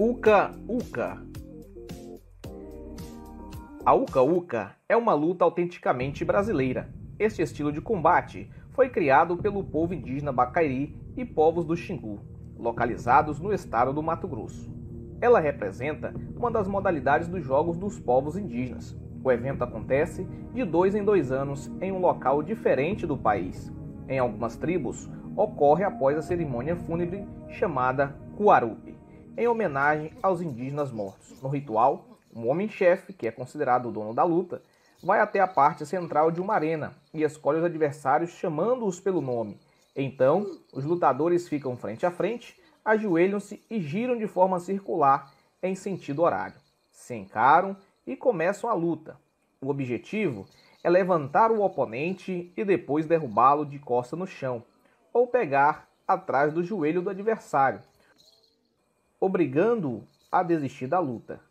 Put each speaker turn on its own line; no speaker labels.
Uca Uca. A Uca Uca é uma luta autenticamente brasileira. Este estilo de combate foi criado pelo povo indígena Bacairi e povos do Xingu, localizados no estado do Mato Grosso. Ela representa uma das modalidades dos Jogos dos Povos Indígenas. O evento acontece de dois em dois anos em um local diferente do país. Em algumas tribos, ocorre após a cerimônia fúnebre chamada Kuarupi em homenagem aos indígenas mortos. No ritual, um homem-chefe, que é considerado o dono da luta, vai até a parte central de uma arena e escolhe os adversários chamando-os pelo nome. Então, os lutadores ficam frente a frente, ajoelham-se e giram de forma circular em sentido horário. Se encaram e começam a luta. O objetivo é levantar o oponente e depois derrubá-lo de costa no chão, ou pegar atrás do joelho do adversário, obrigando-o a desistir da luta.